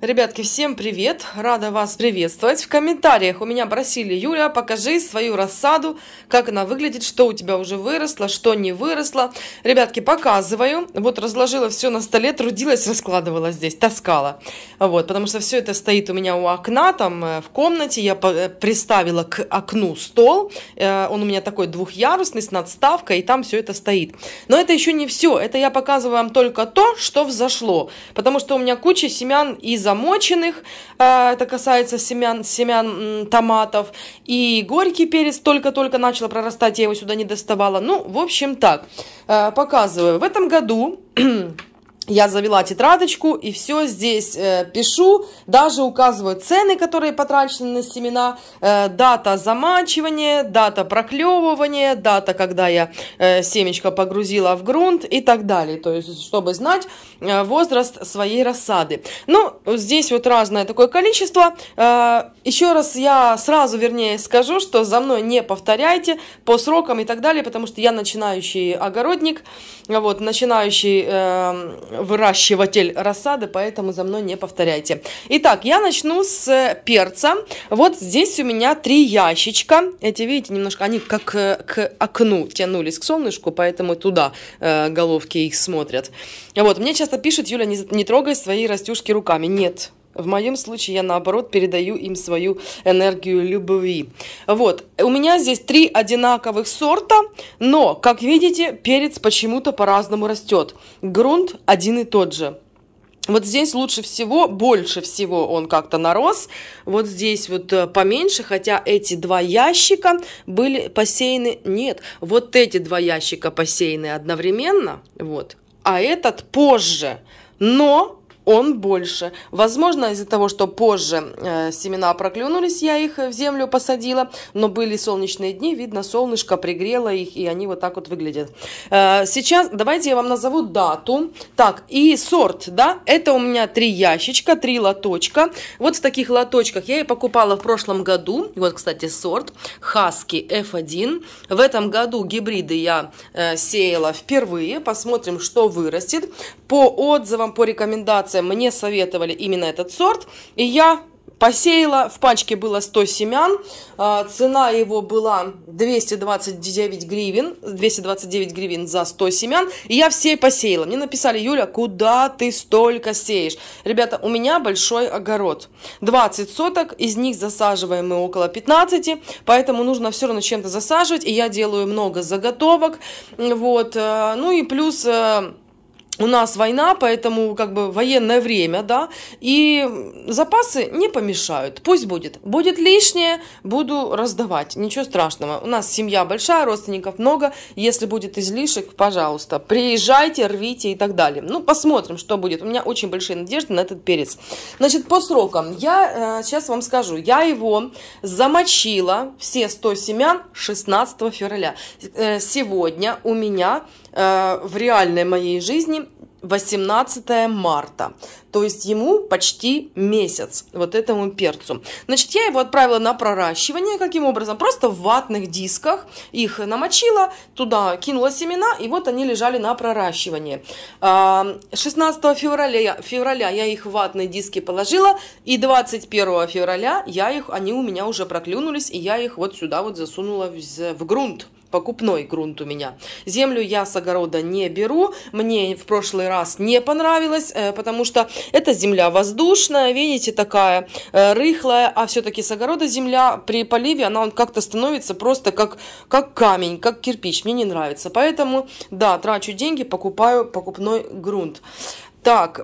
Ребятки, всем привет! Рада вас приветствовать. В комментариях у меня просили, Юля, покажи свою рассаду, как она выглядит, что у тебя уже выросло, что не выросло. Ребятки, показываю. Вот разложила все на столе, трудилась, раскладывала здесь, таскала. Вот, потому что все это стоит у меня у окна, там э, в комнате. Я э, приставила к окну стол. Э, он у меня такой двухъярусный, с надставкой, и там все это стоит. Но это еще не все. Это я показываю вам только то, что взошло. Потому что у меня куча семян из замоченных, э, это касается семян, семян томатов, и горький перец только-только начал прорастать, я его сюда не доставала. Ну, в общем, так, э, показываю. В этом году э, я завела тетрадочку и все здесь э, пишу, даже указываю цены, которые потрачены на семена, э, дата замачивания, дата проклевывания, дата, когда я э, семечко погрузила в грунт и так далее, то есть, чтобы знать э, возраст своей рассады. Ну, здесь вот разное такое количество. Э, еще раз я сразу, вернее, скажу, что за мной не повторяйте по срокам и так далее, потому что я начинающий огородник, вот, начинающий... Э, выращиватель рассады, поэтому за мной не повторяйте. Итак, я начну с перца. Вот здесь у меня три ящичка. Эти, видите, немножко, они как э, к окну тянулись, к солнышку, поэтому туда э, головки их смотрят. Вот, мне часто пишут, Юля, не, не трогай свои растюшки руками. Нет, в моем случае я, наоборот, передаю им свою энергию любви. Вот, у меня здесь три одинаковых сорта, но, как видите, перец почему-то по-разному растет. Грунт один и тот же. Вот здесь лучше всего, больше всего он как-то нарос. Вот здесь вот э, поменьше, хотя эти два ящика были посеяны... Нет, вот эти два ящика посеяны одновременно, вот. А этот позже. Но он больше. Возможно, из-за того, что позже э, семена проклюнулись, я их в землю посадила, но были солнечные дни, видно, солнышко пригрело их, и они вот так вот выглядят. Э, сейчас давайте я вам назову дату. Так, и сорт, да, это у меня три ящичка, три лоточка. Вот в таких лоточках я и покупала в прошлом году. Вот, кстати, сорт Хаски F1. В этом году гибриды я э, сеяла впервые. Посмотрим, что вырастет по отзывам, по рекомендациям мне советовали именно этот сорт, и я посеяла, в пачке было 100 семян, а, цена его была 229 гривен, 229 гривен за 100 семян, и я все посеяла. Мне написали, Юля, куда ты столько сеешь? Ребята, у меня большой огород, 20 соток, из них засаживаем мы около 15, поэтому нужно все равно чем-то засаживать, и я делаю много заготовок, вот, э, ну и плюс э, у нас война, поэтому как бы военное время, да, и запасы не помешают. Пусть будет. Будет лишнее, буду раздавать. Ничего страшного. У нас семья большая, родственников много. Если будет излишек, пожалуйста, приезжайте, рвите и так далее. Ну, посмотрим, что будет. У меня очень большие надежды на этот перец. Значит, по срокам. Я э, сейчас вам скажу. Я его замочила, все 100 семян, 16 февраля. Э, сегодня у меня Э, в реальной моей жизни 18 марта. То есть ему почти месяц, вот этому перцу. Значит, я его отправила на проращивание. Каким образом? Просто в ватных дисках их намочила, туда кинула семена, и вот они лежали на проращивании. 16 а, февраля, февраля я их в ватные диски положила, и 21 февраля я их, они у меня уже проклюнулись, и я их вот сюда вот засунула в, в грунт покупной грунт у меня. Землю я с огорода не беру, мне в прошлый раз не понравилось, э, потому что эта земля воздушная, видите, такая э, рыхлая, а все-таки с огорода земля при поливе, она он как-то становится просто как, как камень, как кирпич, мне не нравится. Поэтому, да, трачу деньги, покупаю покупной грунт. Так,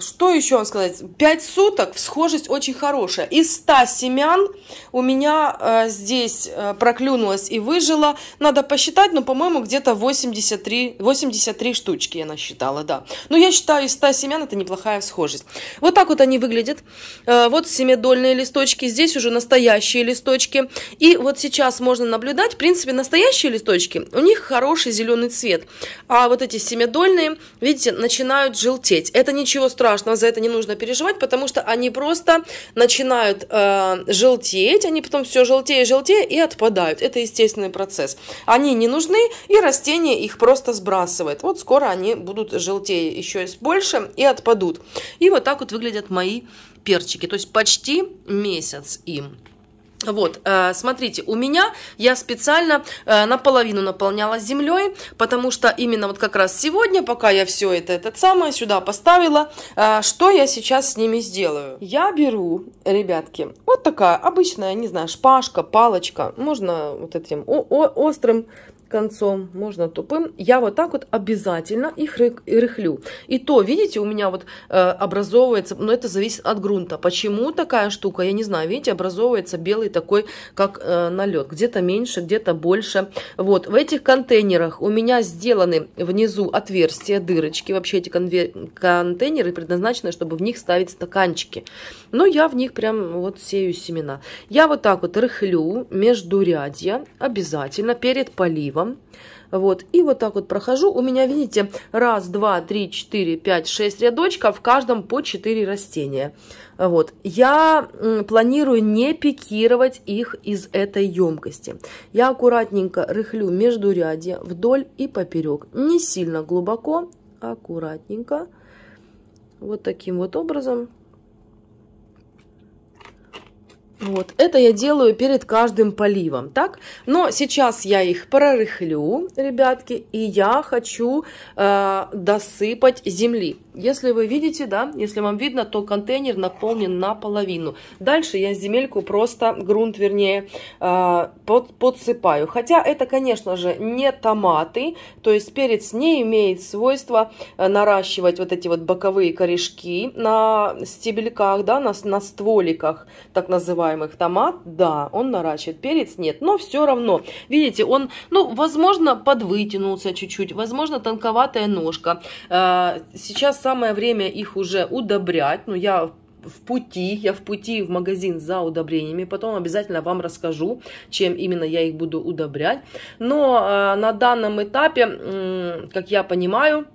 что еще вам сказать? Пять суток, схожесть очень хорошая. Из ста семян у меня э, здесь э, проклюнулась и выжила. Надо посчитать, но, ну, по-моему, где-то 83, 83 штучки я насчитала, да. Но ну, я считаю, из ста семян это неплохая схожесть. Вот так вот они выглядят. Э, вот семядольные листочки, здесь уже настоящие листочки. И вот сейчас можно наблюдать, в принципе, настоящие листочки, у них хороший зеленый цвет. А вот эти семядольные, видите, начинают желтеть сеть. Это ничего страшного, за это не нужно переживать, потому что они просто начинают э, желтеть, они потом все желтее и желтее и отпадают. Это естественный процесс. Они не нужны, и растение их просто сбрасывает. Вот скоро они будут желтее еще больше и отпадут. И вот так вот выглядят мои перчики. То есть почти месяц им. Вот, э, смотрите, у меня я специально э, наполовину наполняла землей, потому что именно вот как раз сегодня, пока я все это, это самое сюда поставила, э, что я сейчас с ними сделаю? Я беру, ребятки, вот такая обычная, не знаю, шпажка, палочка, можно вот этим о острым концом, можно тупым. Я вот так вот обязательно их рыхлю. И то, видите, у меня вот э, образовывается, но это зависит от грунта. Почему такая штука, я не знаю, видите, образовывается белый такой, как э, налет. Где-то меньше, где-то больше. Вот, в этих контейнерах у меня сделаны внизу отверстия, дырочки. Вообще эти контейнеры предназначены, чтобы в них ставить стаканчики. Но я в них прям вот сею семена. Я вот так вот рыхлю междурядья обязательно перед поливом пивом. Вот, и вот так вот прохожу. У меня, видите, раз, два, три, четыре, пять, шесть рядочков, в каждом по четыре растения. Вот, я планирую не пикировать их из этой емкости. Я аккуратненько рыхлю между междурядье вдоль и поперек. Не сильно глубоко, аккуратненько. Вот таким вот образом вот, это я делаю перед каждым поливом, так? Но сейчас я их прорыхлю, ребятки, и я хочу э, досыпать земли. Если вы видите, да, если вам видно, то контейнер наполнен наполовину. Дальше я земельку просто, грунт вернее, э, под, подсыпаю. Хотя это, конечно же, не томаты, то есть перец не имеет свойства э, наращивать вот эти вот боковые корешки на стебельках, да, на, на стволиках, так называемых называемых. Томат, да, он наращивает. Перец нет, но все равно. Видите, он, ну, возможно, подвытянулся чуть-чуть, возможно, тонковатая ножка. Э, сейчас самое время их уже удобрять. Ну, я в пути, я в пути в магазин за удобрениями, потом обязательно вам расскажу, чем именно я их буду удобрять. Но э, на данном этапе, как я понимаю,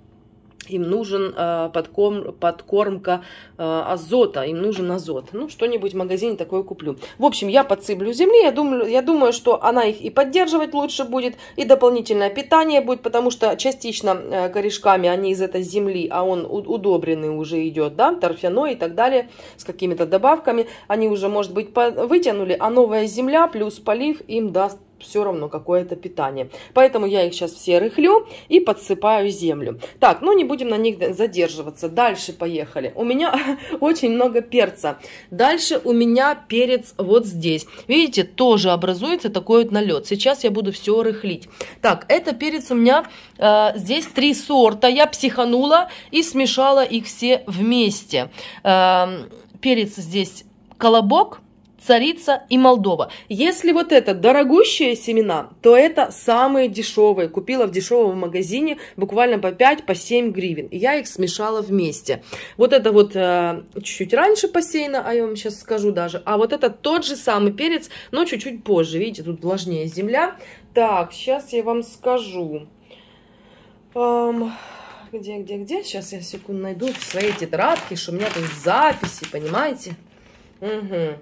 им нужен э, подкорм, подкормка э, азота, им нужен азот. Ну, что-нибудь в магазине такое куплю. В общем, я подсыплю земли, я думаю, я думаю, что она их и поддерживать лучше будет, и дополнительное питание будет, потому что частично э, корешками они из этой земли, а он удобренный уже идет, да, торфяной и так далее, с какими-то добавками, они уже, может быть, вытянули, а новая земля плюс полив им даст все равно какое-то питание. Поэтому я их сейчас все рыхлю и подсыпаю землю. Так, ну не будем на них задерживаться. Дальше поехали. У меня очень много перца. Дальше у меня перец вот здесь. Видите, тоже образуется такой вот налет. Сейчас я буду все рыхлить. Так, это перец у меня э, здесь три сорта. Я психанула и смешала их все вместе. Э, перец здесь колобок царица и Молдова. Если вот это дорогущие семена, то это самые дешевые. Купила в дешевом магазине буквально по 5, по 7 гривен. я их смешала вместе. Вот это вот э, чуть-чуть э, раньше посеяно, а я вам сейчас скажу даже. А вот это тот же самый перец, но чуть-чуть позже. Видите, тут влажнее земля. Так, сейчас я вам скажу. Эм, где, где, где? Сейчас я секунду найду свои тетрадки, что у меня тут записи, понимаете? Угу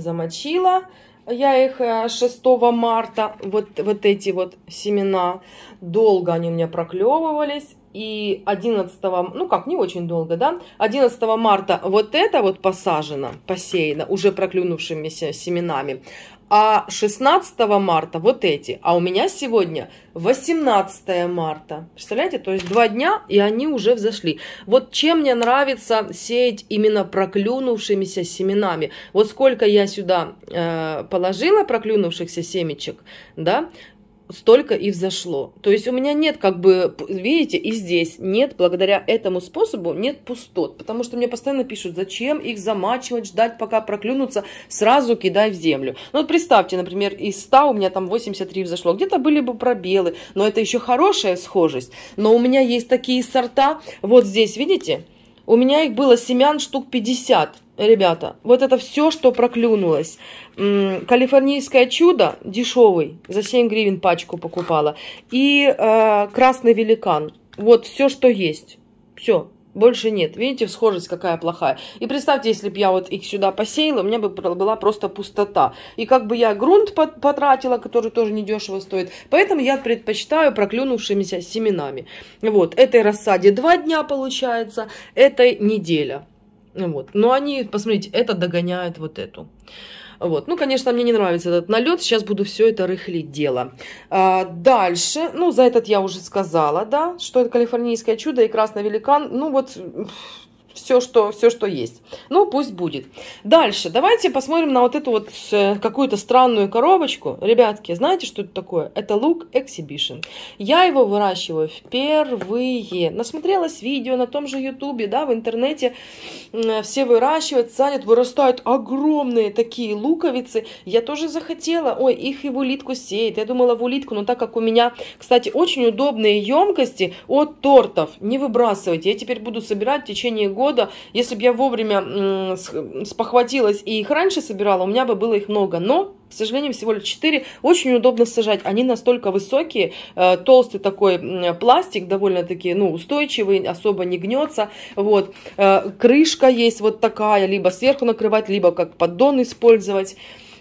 замочила. Я их 6 э, марта, вот, вот эти вот семена, долго они у меня проклевывались. И 11, ну как, не очень долго, да? 11 марта вот это вот посажено, посеяно уже проклюнувшимися семенами а 16 марта вот эти. А у меня сегодня 18 марта. Представляете, то есть два дня, и они уже взошли. Вот чем мне нравится сеять именно проклюнувшимися семенами. Вот сколько я сюда э, положила проклюнувшихся семечек, да, столько и взошло. То есть у меня нет, как бы, видите, и здесь нет, благодаря этому способу нет пустот, потому что мне постоянно пишут, зачем их замачивать, ждать, пока проклюнутся, сразу кидай в землю. Ну вот представьте, например, из 100 у меня там 83 взошло, где-то были бы пробелы, но это еще хорошая схожесть. Но у меня есть такие сорта, вот здесь, видите, у меня их было семян штук 50, ребята, вот это все, что проклюнулось. Калифорнийское чудо, дешевый, за 7 гривен пачку покупала. И э, красный великан. Вот все, что есть. Все, больше нет. Видите, схожесть какая плохая. И представьте, если бы я вот их сюда посеяла, у меня бы была просто пустота. И как бы я грунт потратила, который тоже недешево стоит. Поэтому я предпочитаю проклюнувшимися семенами. Вот, этой рассаде два дня получается, этой неделя. Ну вот. Но они, посмотрите, это догоняет вот эту. Вот. Ну, конечно, мне не нравится этот налет. Сейчас буду все это рыхлить дело. А, дальше, ну, за этот я уже сказала, да, что это калифорнийское чудо и красный великан. Ну, вот все, что, все, что есть. Ну, пусть будет. Дальше, давайте посмотрим на вот эту вот какую-то странную коробочку. Ребятки, знаете, что это такое? Это лук Exhibition. Я его выращиваю впервые. Насмотрелась видео на том же ютубе, да, в интернете. Все выращивают, садят, вырастают огромные такие луковицы. Я тоже захотела, ой, их и в улитку сеять Я думала в улитку, но так как у меня, кстати, очень удобные емкости от тортов. Не выбрасывайте, я теперь буду собирать в течение года года. Если бы я вовремя спохватилась и их раньше собирала, у меня бы было их много. Но к сожалению, всего лишь 4. Очень удобно сажать. Они настолько высокие, э, толстый такой пластик, довольно-таки ну, устойчивый, особо не гнется. Вот. Э, крышка есть вот такая, либо сверху накрывать, либо как поддон использовать.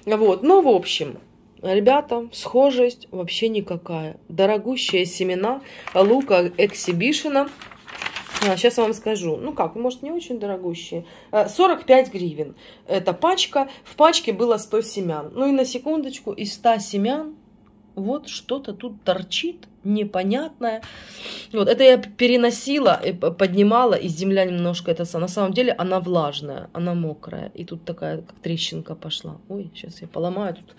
Вот. Ну, в общем, Ребята, схожесть вообще никакая. Дорогущие семена лука эксибишена – а, сейчас вам скажу. Ну как, ну, может, не очень дорогущие. 45 а, гривен. Это пачка. В пачке было 100 семян. Ну и на секундочку, из 100 семян вот что-то тут торчит непонятное. Вот это я переносила, поднимала, и земля немножко это... На самом деле она влажная, она мокрая. И тут такая как трещинка пошла. Ой, сейчас я поломаю тут.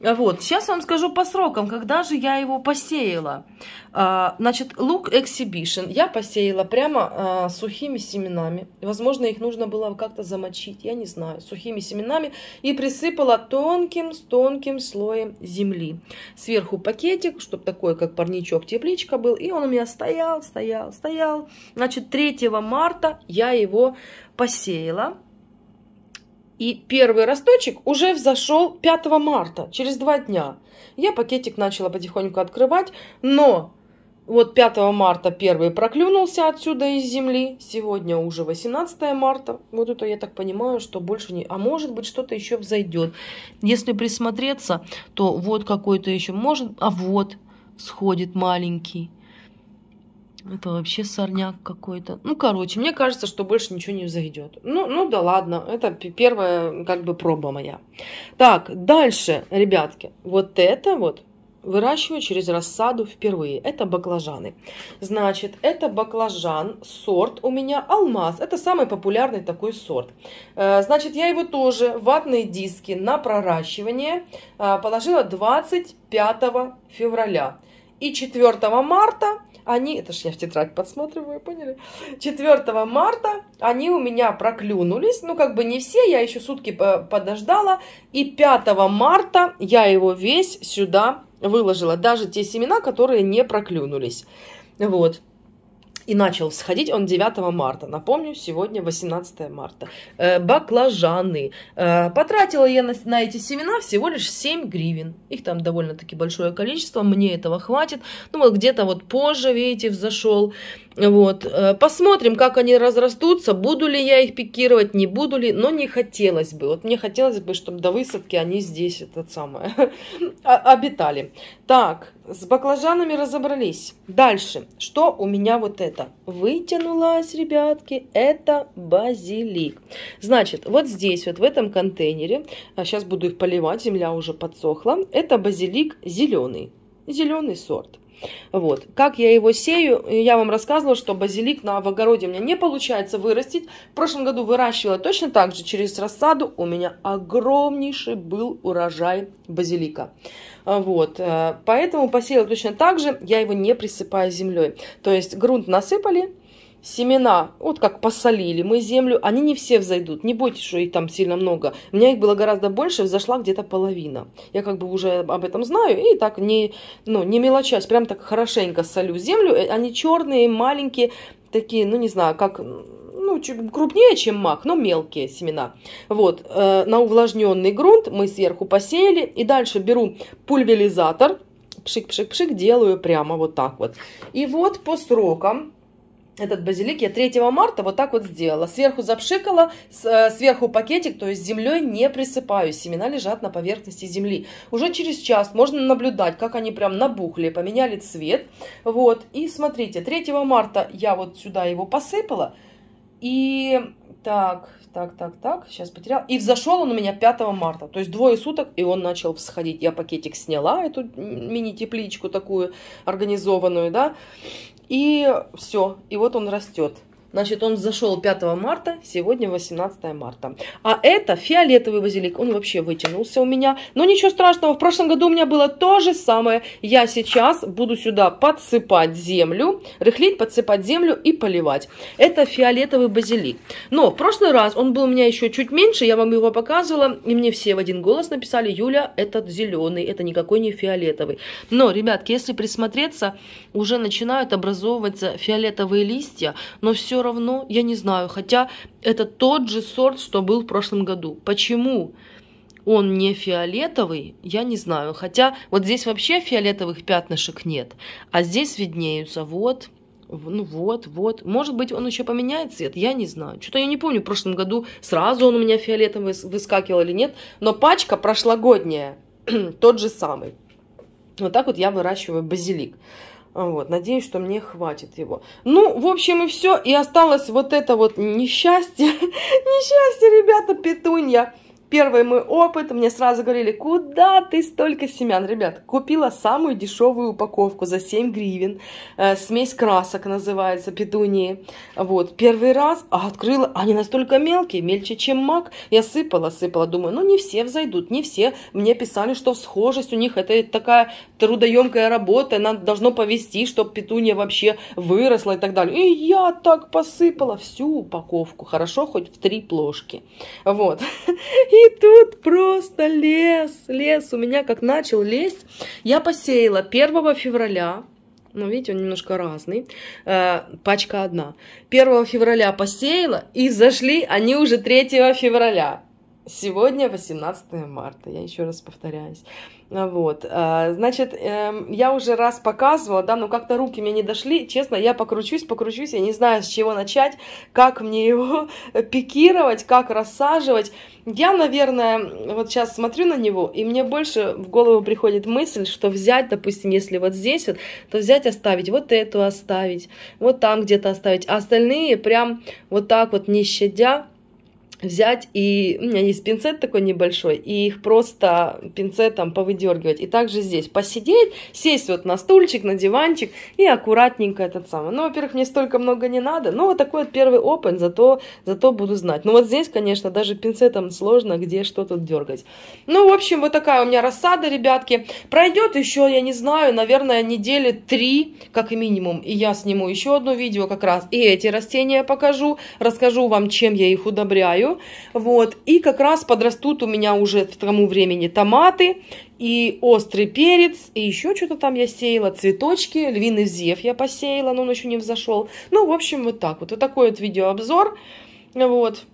А вот, сейчас вам скажу по срокам, когда же я его посеяла. А, значит, лук Exhibition я посеяла прямо а, сухими семенами. Возможно, их нужно было как-то замочить, я не знаю, сухими семенами. И присыпала тонким-тонким слоем земли. Сверху пакетик, чтобы такой, как парничок, тепличка был, и он у меня стоял, стоял, стоял. Значит, 3 марта я его посеяла. И первый росточек уже взошел 5 марта, через два дня. Я пакетик начала потихоньку открывать, но вот 5 марта первый проклюнулся отсюда из земли. Сегодня уже 18 марта. Вот это я так понимаю, что больше не... А может быть что-то еще взойдет. Если присмотреться, то вот какой-то еще может... А вот сходит маленький. Это вообще сорняк какой-то. Ну, короче, мне кажется, что больше ничего не взойдет. Ну, ну да ладно, это первая как бы проба моя. Так, дальше, ребятки, вот это вот выращиваю через рассаду впервые. Это баклажаны. Значит, это баклажан, сорт у меня алмаз. Это самый популярный такой сорт. Э, значит, я его тоже, ватные диски на проращивание, э, положила 25 февраля. И 4 марта они, это ж я в тетрадь подсматриваю, поняли? 4 марта они у меня проклюнулись, ну как бы не все, я еще сутки подождала, и 5 марта я его весь сюда выложила, даже те семена, которые не проклюнулись, вот и начал всходить он 9 марта. Напомню, сегодня 18 марта. Э, баклажаны. Э, потратила я на, на эти семена всего лишь 7 гривен. Их там довольно-таки большое количество, мне этого хватит. Ну вот где-то вот позже, видите, взошел. Вот. Э, посмотрим, как они разрастутся, буду ли я их пикировать, не буду ли, но не хотелось бы. Вот мне хотелось бы, чтобы до высадки они здесь, это самое, а, обитали. Так, с баклажанами разобрались. Дальше, что у меня вот это? Вытянулась, ребятки, это базилик. Значит, вот здесь, вот в этом контейнере, а сейчас буду их поливать, земля уже подсохла, это базилик зеленый, зеленый сорт. Вот. Как я его сею, я вам рассказывала, что базилик на, в огороде у меня не получается вырастить. В прошлом году выращивала точно так же через рассаду. У меня огромнейший был урожай базилика. А, вот. Э, поэтому посеяла точно так же. Я его не присыпаю землей. То есть грунт насыпали, семена, вот как посолили мы землю, они не все взойдут. Не бойтесь, что их там сильно много. У меня их было гораздо больше, взошла где-то половина. Я как бы уже об этом знаю и так не, ну, не мелочась, прям так хорошенько солю землю. Э, они черные, маленькие, такие, ну не знаю, как ну, чуть крупнее, чем мак, но мелкие семена. Вот, э, на увлажненный грунт мы сверху посеяли. И дальше беру пульверизатор, пшик-пшик-пшик, делаю прямо вот так вот. И вот по срокам этот базилик я 3 марта вот так вот сделала. Сверху запшикала, э, сверху пакетик, то есть землей не присыпаю. Семена лежат на поверхности земли. Уже через час можно наблюдать, как они прям набухли, поменяли цвет. Вот, и смотрите, 3 марта я вот сюда его посыпала. И так, так, так, так, сейчас потерял. И взошел он у меня 5 марта, то есть двое суток, и он начал всходить. Я пакетик сняла, эту мини-тепличку такую организованную, да, и все, и вот он растет. Значит, он зашел 5 марта, сегодня 18 марта. А это фиолетовый базилик, он вообще вытянулся у меня. Но ничего страшного, в прошлом году у меня было то же самое. Я сейчас буду сюда подсыпать землю, рыхлить, подсыпать землю и поливать. Это фиолетовый базилик. Но в прошлый раз он был у меня еще чуть меньше, я вам его показывала, и мне все в один голос написали, Юля, этот зеленый, это никакой не фиолетовый. Но, ребятки, если присмотреться, уже начинают образовываться фиолетовые листья, но все все равно, я не знаю. Хотя это тот же сорт, что был в прошлом году. Почему он не фиолетовый, я не знаю. Хотя вот здесь вообще фиолетовых пятнышек нет. А здесь виднеются вот, ну вот, вот. Может быть, он еще поменяет цвет, я не знаю. Что-то я не помню, в прошлом году сразу он у меня фиолетовый выскакивал или нет. Но пачка прошлогодняя, тот же самый. Вот так вот я выращиваю базилик. А, вот, надеюсь, что мне хватит его. Ну, в общем, и все. И осталось вот это вот несчастье. несчастье, ребята, петунья. Первый мой опыт, мне сразу говорили, куда ты столько семян? Ребят, купила самую дешевую упаковку за 7 гривен, э, смесь красок называется, петунии. Вот, первый раз а открыла, они настолько мелкие, мельче, чем мак. Я сыпала, сыпала, думаю, ну не все взойдут, не все. Мне писали, что схожесть у них, это такая трудоемкая работа, надо, должно повести, чтобы петуния вообще выросла и так далее. И я так посыпала всю упаковку, хорошо, хоть в три плошки. Вот. И и тут просто лес, лес у меня как начал лезть. Я посеяла 1 февраля, ну, видите, он немножко разный. Э, пачка одна. 1 февраля посеяла, и зашли они уже 3 февраля. Сегодня 18 марта, я еще раз повторяюсь. А, вот, а, значит, эм, я уже раз показывала, да, но как-то руки мне не дошли, честно, я покручусь, покручусь, я не знаю, с чего начать, как мне его пикировать, как рассаживать. Я, наверное, вот сейчас смотрю на него, и мне больше в голову приходит мысль, что взять, допустим, если вот здесь вот, то взять, оставить, вот эту оставить, вот там где-то оставить, а остальные прям вот так вот не щадя взять и... У меня есть пинцет такой небольшой, и их просто пинцетом повыдергивать. И также здесь посидеть, сесть вот на стульчик, на диванчик и аккуратненько этот самый. Ну, во-первых, мне столько много не надо, но вот такой вот первый опен, зато, зато буду знать. Ну, вот здесь, конечно, даже пинцетом сложно, где что тут дергать. Ну, в общем, вот такая у меня рассада, ребятки. Пройдет еще, я не знаю, наверное, недели три, как минимум, и я сниму еще одно видео как раз. И эти растения покажу, расскажу вам, чем я их удобряю знаю. Вот. И как раз подрастут у меня уже к тому времени томаты и острый перец, и еще что-то там я сеяла, цветочки, львиный зев я посеяла, но он еще не взошел. Ну, в общем, вот так вот. Вот такой вот видеообзор. Вот.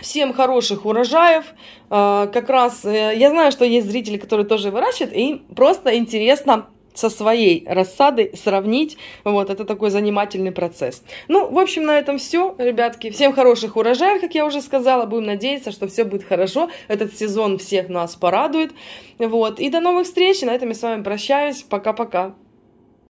Всем хороших урожаев. А, как раз э, я знаю, что есть зрители, которые тоже выращивают, и просто интересно со своей рассадой сравнить. Вот, это такой занимательный процесс. Ну, в общем, на этом все, ребятки. Всем хороших урожаев, как я уже сказала. Будем надеяться, что все будет хорошо. Этот сезон всех нас порадует. Вот. И до новых встреч. На этом я с вами прощаюсь. Пока-пока.